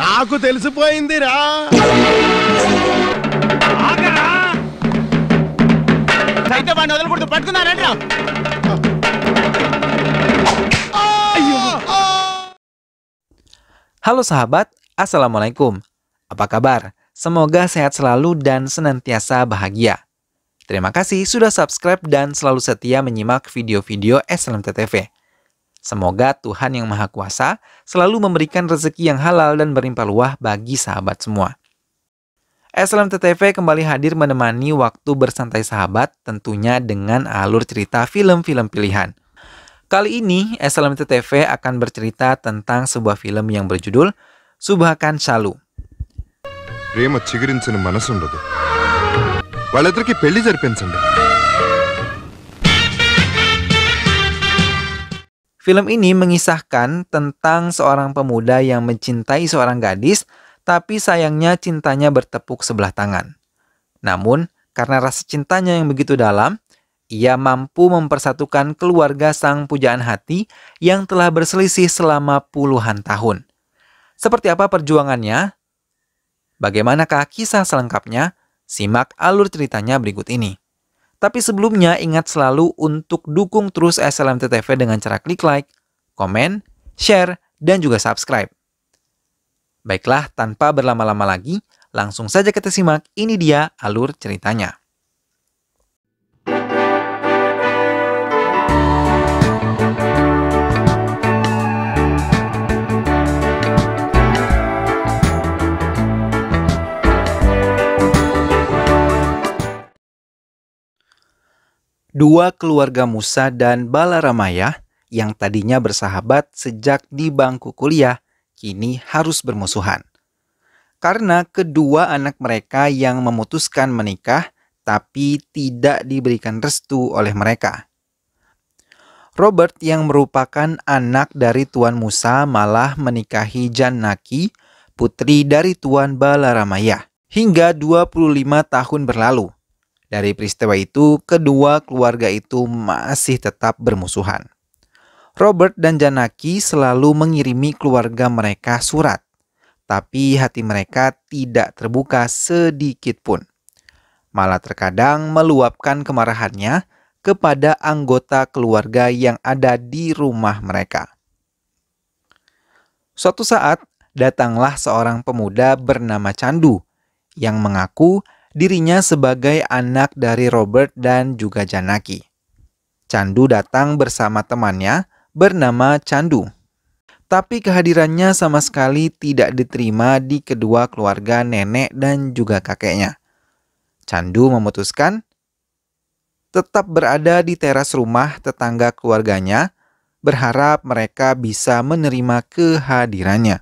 నాకు తెలిసిపోయిందిరా అయితే వాడిని వదలకూడదు Halo sahabat, Assalamualaikum. Apa kabar? Semoga sehat selalu dan senantiasa bahagia. Terima kasih sudah subscribe dan selalu setia menyimak video-video SLMTTV. Semoga Tuhan yang Maha Kuasa selalu memberikan rezeki yang halal dan berlimpah ruah bagi sahabat semua. TTV kembali hadir menemani waktu bersantai sahabat tentunya dengan alur cerita film-film pilihan. Kali ini TTV akan bercerita tentang sebuah film yang berjudul Subhakan Shalu. ప్రేమ చిగురించిన మనసుండదు వాళ్ళిద్దరికి jadi జరిపించండి Film ini mengisahkan tentang seorang pemuda yang mencintai seorang gadis, tapi sayangnya cintanya bertepuk sebelah tangan. Namun, karena rasa cintanya yang begitu dalam, ia mampu mempersatukan keluarga sang pujaan hati yang telah berselisih selama puluhan tahun. Seperti apa perjuangannya? Bagaimanakah kisah selengkapnya? Simak alur ceritanya berikut ini. Tapi sebelumnya ingat selalu untuk dukung terus SLMTTV dengan cara klik like, komen, share, dan juga subscribe. Baiklah, tanpa berlama-lama lagi, langsung saja kita simak ini dia alur ceritanya. dua keluarga Musa dan Balaramaya yang tadinya bersahabat sejak di bangku kuliah kini harus bermusuhan. Karena kedua anak mereka yang memutuskan menikah tapi tidak diberikan restu oleh mereka. Robert yang merupakan anak dari Tuan Musa malah menikahi Janaki, putri dari Tuan Balaramaya. Hingga 25 tahun berlalu, dari peristiwa itu, kedua keluarga itu masih tetap bermusuhan. Robert dan Janaki selalu mengirimi keluarga mereka surat, tapi hati mereka tidak terbuka sedikit pun. Malah terkadang meluapkan kemarahannya kepada anggota keluarga yang ada di rumah mereka. Suatu saat, datanglah seorang pemuda bernama Candu yang mengaku dirinya sebagai anak dari Robert dan juga Janaki. Candu datang bersama temannya bernama Candu. Tapi kehadirannya sama sekali tidak diterima di kedua keluarga nenek dan juga kakeknya. Candu memutuskan tetap berada di teras rumah tetangga keluarganya, berharap mereka bisa menerima kehadirannya.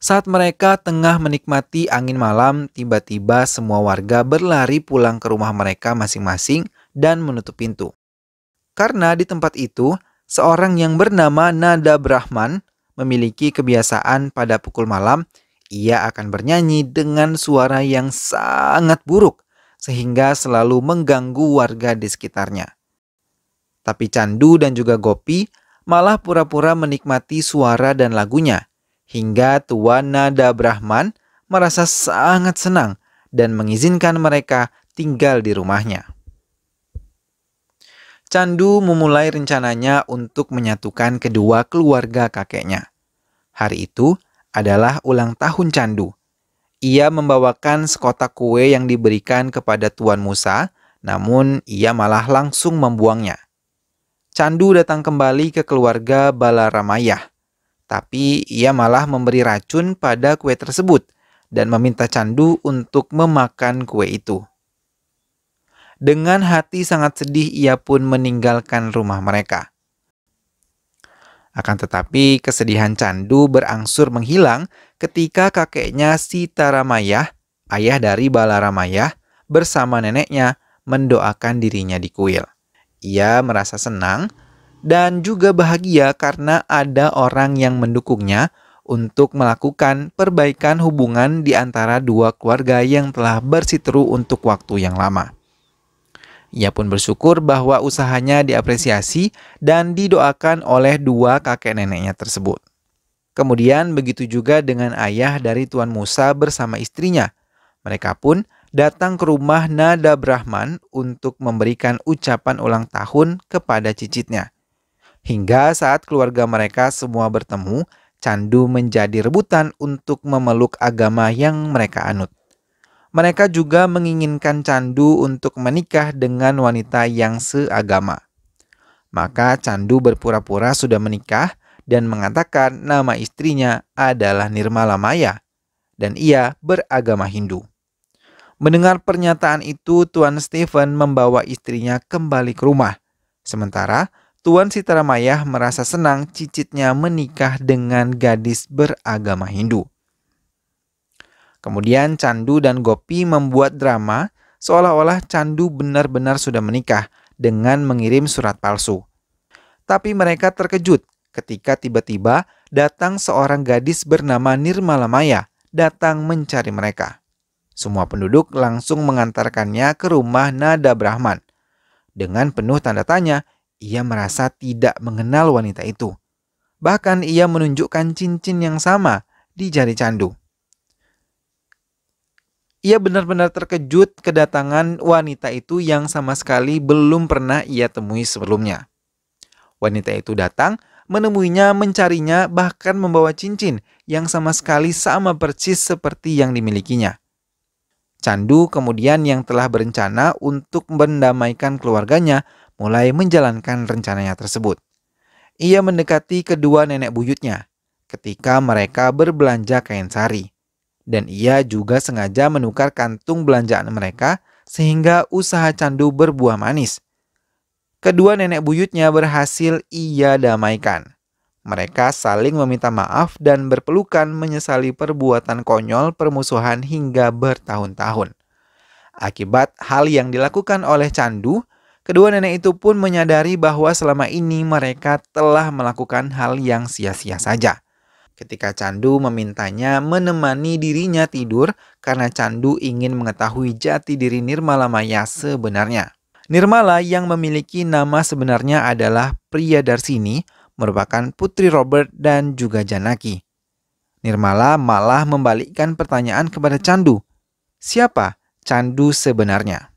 Saat mereka tengah menikmati angin malam, tiba-tiba semua warga berlari pulang ke rumah mereka masing-masing dan menutup pintu. Karena di tempat itu, seorang yang bernama Nada Brahman memiliki kebiasaan pada pukul malam, ia akan bernyanyi dengan suara yang sangat buruk sehingga selalu mengganggu warga di sekitarnya. Tapi Candu dan juga Gopi malah pura-pura menikmati suara dan lagunya – hingga Tuan Nada Brahman merasa sangat senang dan mengizinkan mereka tinggal di rumahnya. Candu memulai rencananya untuk menyatukan kedua keluarga kakeknya. Hari itu adalah ulang tahun Candu. Ia membawakan sekotak kue yang diberikan kepada Tuan Musa, namun ia malah langsung membuangnya. Candu datang kembali ke keluarga Balaramayah tapi ia malah memberi racun pada kue tersebut dan meminta Candu untuk memakan kue itu. Dengan hati sangat sedih, ia pun meninggalkan rumah mereka. Akan tetapi, kesedihan Candu berangsur menghilang ketika kakeknya Sita Ramayah, ayah dari Bala Ramayah, bersama neneknya mendoakan dirinya di kuil. Ia merasa senang dan juga bahagia karena ada orang yang mendukungnya untuk melakukan perbaikan hubungan di antara dua keluarga yang telah berseteru untuk waktu yang lama. Ia pun bersyukur bahwa usahanya diapresiasi dan didoakan oleh dua kakek neneknya tersebut. Kemudian begitu juga dengan ayah dari Tuan Musa bersama istrinya. Mereka pun datang ke rumah Nada Brahman untuk memberikan ucapan ulang tahun kepada cicitnya. Hingga saat keluarga mereka semua bertemu, candu menjadi rebutan untuk memeluk agama yang mereka anut. Mereka juga menginginkan candu untuk menikah dengan wanita yang seagama. Maka candu berpura-pura sudah menikah dan mengatakan nama istrinya adalah Nirmala Maya dan ia beragama Hindu. Mendengar pernyataan itu, Tuan Stephen membawa istrinya kembali ke rumah. Sementara Tuan Sitaramayah merasa senang cicitnya menikah dengan gadis beragama Hindu. Kemudian Candu dan Gopi membuat drama seolah-olah Candu benar-benar sudah menikah dengan mengirim surat palsu. Tapi mereka terkejut ketika tiba-tiba datang seorang gadis bernama Nirmala Maya datang mencari mereka. Semua penduduk langsung mengantarkannya ke rumah Nada Brahman. Dengan penuh tanda tanya, ia merasa tidak mengenal wanita itu. Bahkan ia menunjukkan cincin yang sama di jari candu. Ia benar-benar terkejut kedatangan wanita itu yang sama sekali belum pernah ia temui sebelumnya. Wanita itu datang, menemuinya, mencarinya, bahkan membawa cincin yang sama sekali sama persis seperti yang dimilikinya. Candu kemudian yang telah berencana untuk mendamaikan keluarganya mulai menjalankan rencananya tersebut. Ia mendekati kedua nenek buyutnya ketika mereka berbelanja kain sari. Dan ia juga sengaja menukar kantung belanjaan mereka sehingga usaha candu berbuah manis. Kedua nenek buyutnya berhasil ia damaikan. Mereka saling meminta maaf dan berpelukan menyesali perbuatan konyol permusuhan hingga bertahun-tahun. Akibat hal yang dilakukan oleh Candu, Kedua nenek itu pun menyadari bahwa selama ini mereka telah melakukan hal yang sia-sia saja. Ketika Candu memintanya menemani dirinya tidur karena Candu ingin mengetahui jati diri Nirmala Maya sebenarnya. Nirmala yang memiliki nama sebenarnya adalah Darsini merupakan putri Robert dan juga Janaki. Nirmala malah membalikkan pertanyaan kepada Candu. Siapa Candu sebenarnya?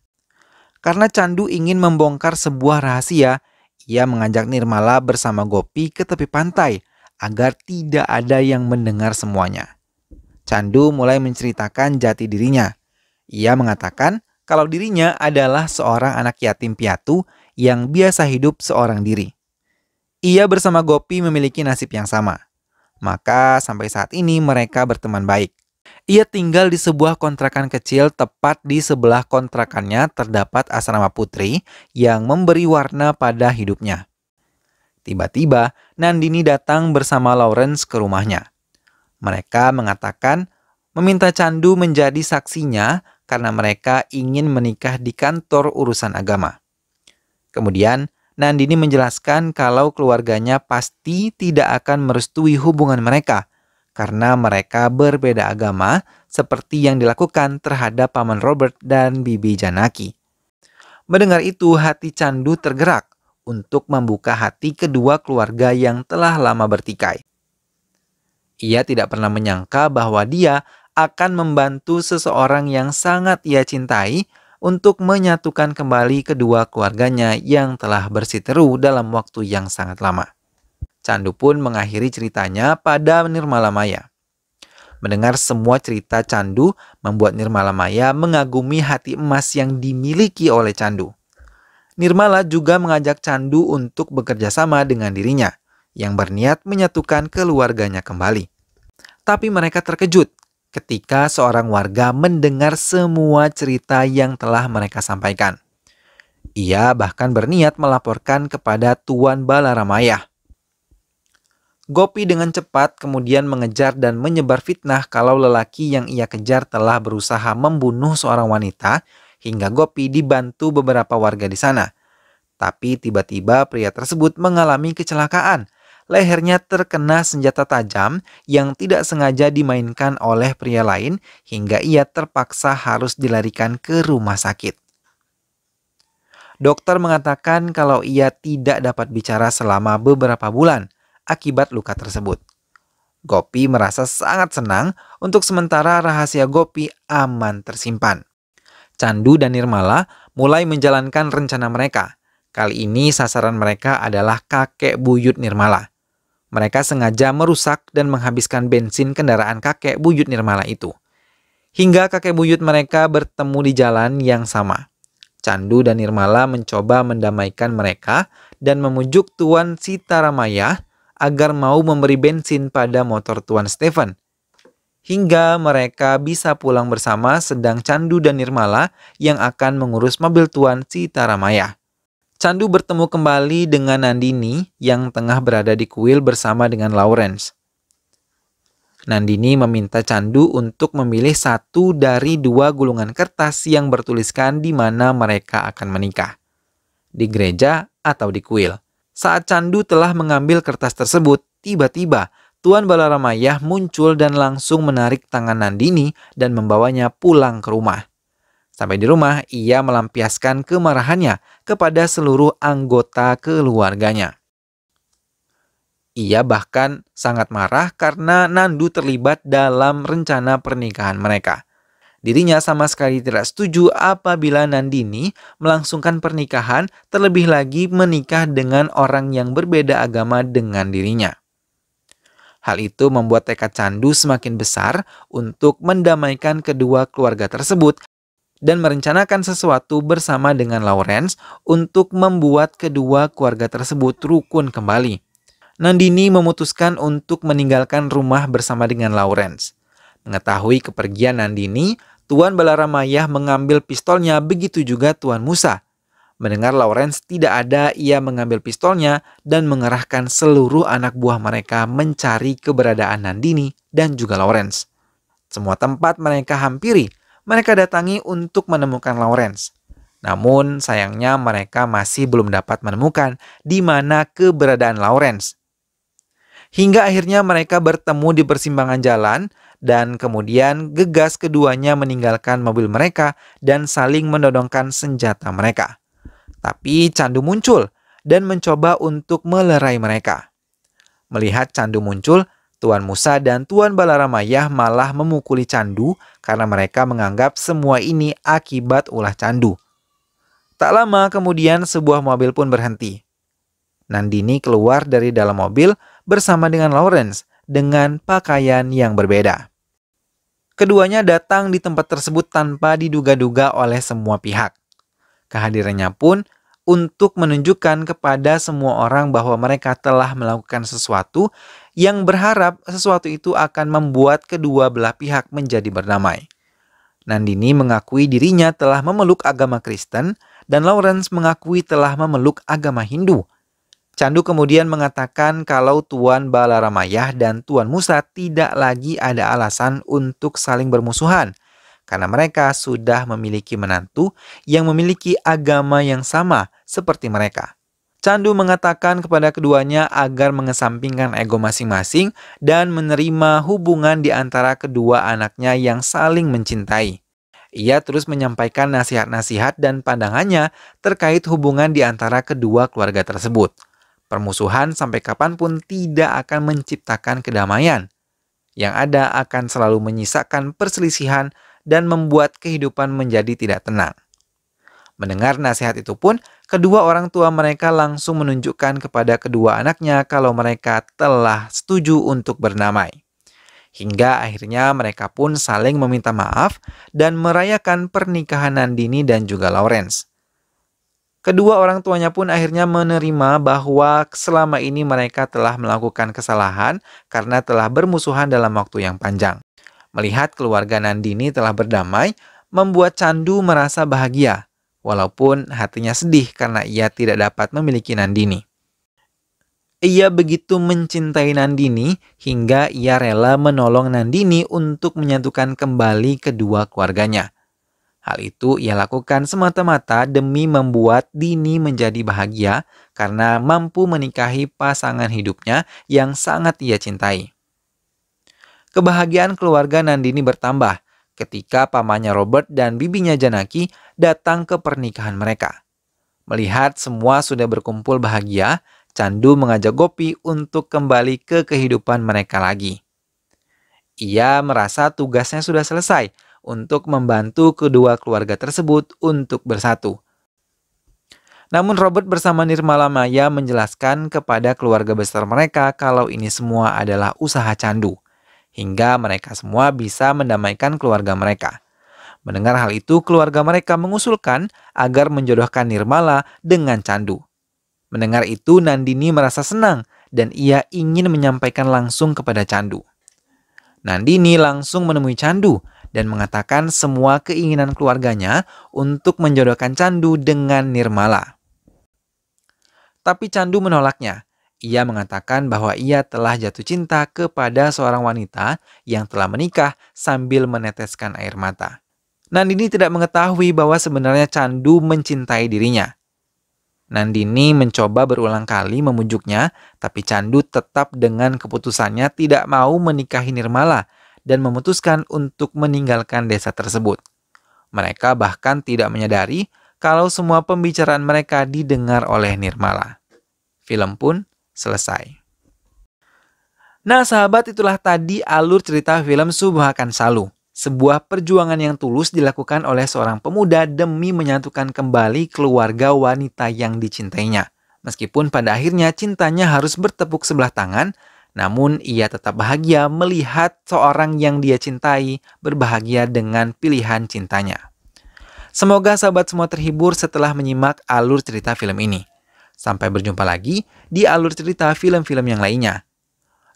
Karena candu ingin membongkar sebuah rahasia, ia mengajak Nirmala bersama Gopi ke tepi pantai agar tidak ada yang mendengar semuanya. Candu mulai menceritakan jati dirinya. Ia mengatakan kalau dirinya adalah seorang anak yatim piatu yang biasa hidup seorang diri. Ia bersama Gopi memiliki nasib yang sama. Maka sampai saat ini mereka berteman baik. Ia tinggal di sebuah kontrakan kecil tepat di sebelah kontrakannya terdapat asrama putri yang memberi warna pada hidupnya. Tiba-tiba, Nandini datang bersama Lawrence ke rumahnya. Mereka mengatakan meminta Candu menjadi saksinya karena mereka ingin menikah di kantor urusan agama. Kemudian, Nandini menjelaskan kalau keluarganya pasti tidak akan merestui hubungan mereka – karena mereka berbeda agama seperti yang dilakukan terhadap paman Robert dan bibi Janaki. Mendengar itu hati Candu tergerak untuk membuka hati kedua keluarga yang telah lama bertikai. Ia tidak pernah menyangka bahwa dia akan membantu seseorang yang sangat ia cintai untuk menyatukan kembali kedua keluarganya yang telah berseteru dalam waktu yang sangat lama. Candu pun mengakhiri ceritanya pada Nirmala Maya. Mendengar semua cerita Candu membuat Nirmala Maya mengagumi hati emas yang dimiliki oleh Candu. Nirmala juga mengajak Candu untuk bekerja sama dengan dirinya yang berniat menyatukan keluarganya kembali. Tapi mereka terkejut ketika seorang warga mendengar semua cerita yang telah mereka sampaikan. Ia bahkan berniat melaporkan kepada Tuan Balaramayah Gopi dengan cepat kemudian mengejar dan menyebar fitnah kalau lelaki yang ia kejar telah berusaha membunuh seorang wanita hingga Gopi dibantu beberapa warga di sana. Tapi tiba-tiba pria tersebut mengalami kecelakaan. Lehernya terkena senjata tajam yang tidak sengaja dimainkan oleh pria lain hingga ia terpaksa harus dilarikan ke rumah sakit. Dokter mengatakan kalau ia tidak dapat bicara selama beberapa bulan akibat luka tersebut. Gopi merasa sangat senang untuk sementara rahasia Gopi aman tersimpan. Candu dan Nirmala mulai menjalankan rencana mereka. Kali ini sasaran mereka adalah kakek buyut Nirmala. Mereka sengaja merusak dan menghabiskan bensin kendaraan kakek buyut Nirmala itu. Hingga kakek buyut mereka bertemu di jalan yang sama. Candu dan Nirmala mencoba mendamaikan mereka dan memujuk Tuan Sitaramaya agar mau memberi bensin pada motor Tuan Stephen. Hingga mereka bisa pulang bersama sedang Candu dan Nirmala yang akan mengurus mobil Tuan Taramaya. Candu bertemu kembali dengan Nandini yang tengah berada di kuil bersama dengan Lawrence. Nandini meminta Candu untuk memilih satu dari dua gulungan kertas yang bertuliskan di mana mereka akan menikah. Di gereja atau di kuil. Saat Candu telah mengambil kertas tersebut, tiba-tiba Tuan Balaramayah muncul dan langsung menarik tangan Nandini dan membawanya pulang ke rumah. Sampai di rumah, ia melampiaskan kemarahannya kepada seluruh anggota keluarganya. Ia bahkan sangat marah karena Nandu terlibat dalam rencana pernikahan mereka. Dirinya sama sekali tidak setuju apabila Nandini melangsungkan pernikahan, terlebih lagi menikah dengan orang yang berbeda agama dengan dirinya. Hal itu membuat tekad Candu semakin besar untuk mendamaikan kedua keluarga tersebut dan merencanakan sesuatu bersama dengan Lawrence untuk membuat kedua keluarga tersebut rukun kembali. Nandini memutuskan untuk meninggalkan rumah bersama dengan Lawrence. Mengetahui kepergian Nandini, Tuan Balaramayah mengambil pistolnya, begitu juga Tuan Musa. Mendengar Lawrence tidak ada, ia mengambil pistolnya dan mengerahkan seluruh anak buah mereka mencari keberadaan Nandini dan juga Lawrence. Semua tempat mereka hampiri, mereka datangi untuk menemukan Lawrence. Namun sayangnya mereka masih belum dapat menemukan di mana keberadaan Lawrence. Hingga akhirnya mereka bertemu di persimpangan jalan dan kemudian gegas keduanya meninggalkan mobil mereka dan saling menodongkan senjata mereka. Tapi Candu muncul dan mencoba untuk melerai mereka. Melihat Candu muncul, Tuan Musa dan Tuan Balaramayah malah memukuli Candu karena mereka menganggap semua ini akibat ulah Candu. Tak lama kemudian sebuah mobil pun berhenti. Nandini keluar dari dalam mobil bersama dengan Lawrence dengan pakaian yang berbeda. Keduanya datang di tempat tersebut tanpa diduga-duga oleh semua pihak. Kehadirannya pun untuk menunjukkan kepada semua orang bahwa mereka telah melakukan sesuatu yang berharap sesuatu itu akan membuat kedua belah pihak menjadi berdamai. Nandini mengakui dirinya telah memeluk agama Kristen dan Lawrence mengakui telah memeluk agama Hindu Candu kemudian mengatakan kalau Tuan Balaramayah dan Tuan Musa tidak lagi ada alasan untuk saling bermusuhan karena mereka sudah memiliki menantu yang memiliki agama yang sama seperti mereka. Candu mengatakan kepada keduanya agar mengesampingkan ego masing-masing dan menerima hubungan di antara kedua anaknya yang saling mencintai. Ia terus menyampaikan nasihat-nasihat dan pandangannya terkait hubungan di antara kedua keluarga tersebut. Permusuhan sampai kapanpun tidak akan menciptakan kedamaian. Yang ada akan selalu menyisakan perselisihan dan membuat kehidupan menjadi tidak tenang. Mendengar nasihat itu pun, kedua orang tua mereka langsung menunjukkan kepada kedua anaknya kalau mereka telah setuju untuk bernamai. Hingga akhirnya mereka pun saling meminta maaf dan merayakan pernikahan Nandini dan juga Lawrence. Kedua orang tuanya pun akhirnya menerima bahwa selama ini mereka telah melakukan kesalahan karena telah bermusuhan dalam waktu yang panjang. Melihat keluarga Nandini telah berdamai, membuat Candu merasa bahagia, walaupun hatinya sedih karena ia tidak dapat memiliki Nandini. Ia begitu mencintai Nandini hingga ia rela menolong Nandini untuk menyatukan kembali kedua keluarganya. Hal itu ia lakukan semata-mata demi membuat Dini menjadi bahagia karena mampu menikahi pasangan hidupnya yang sangat ia cintai. Kebahagiaan keluarga Nandini bertambah ketika pamannya Robert dan bibinya Janaki datang ke pernikahan mereka. Melihat semua sudah berkumpul bahagia, Candu mengajak Gopi untuk kembali ke kehidupan mereka lagi. Ia merasa tugasnya sudah selesai untuk membantu kedua keluarga tersebut untuk bersatu. Namun Robert bersama Nirmala Maya menjelaskan kepada keluarga besar mereka kalau ini semua adalah usaha candu, hingga mereka semua bisa mendamaikan keluarga mereka. Mendengar hal itu, keluarga mereka mengusulkan agar menjodohkan Nirmala dengan Candu. Mendengar itu, Nandini merasa senang dan ia ingin menyampaikan langsung kepada Candu. Nandini langsung menemui Candu dan mengatakan semua keinginan keluarganya untuk menjodohkan Candu dengan Nirmala. Tapi Candu menolaknya. Ia mengatakan bahwa ia telah jatuh cinta kepada seorang wanita yang telah menikah sambil meneteskan air mata. Nandini tidak mengetahui bahwa sebenarnya Candu mencintai dirinya. Nandini mencoba berulang kali memujuknya, tapi Candu tetap dengan keputusannya tidak mau menikahi Nirmala dan memutuskan untuk meninggalkan desa tersebut. Mereka bahkan tidak menyadari kalau semua pembicaraan mereka didengar oleh Nirmala. Film pun selesai. Nah sahabat itulah tadi alur cerita film Subhakan Salu. Sebuah perjuangan yang tulus dilakukan oleh seorang pemuda demi menyatukan kembali keluarga wanita yang dicintainya. Meskipun pada akhirnya cintanya harus bertepuk sebelah tangan namun, ia tetap bahagia melihat seorang yang dia cintai berbahagia dengan pilihan cintanya. Semoga sahabat semua terhibur setelah menyimak alur cerita film ini. Sampai berjumpa lagi di alur cerita film-film yang lainnya.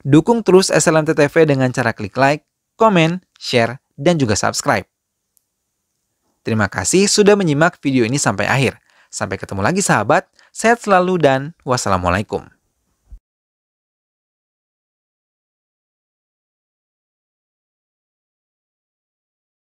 Dukung terus TV dengan cara klik like, komen, share, dan juga subscribe. Terima kasih sudah menyimak video ini sampai akhir. Sampai ketemu lagi sahabat, sehat selalu dan wassalamualaikum.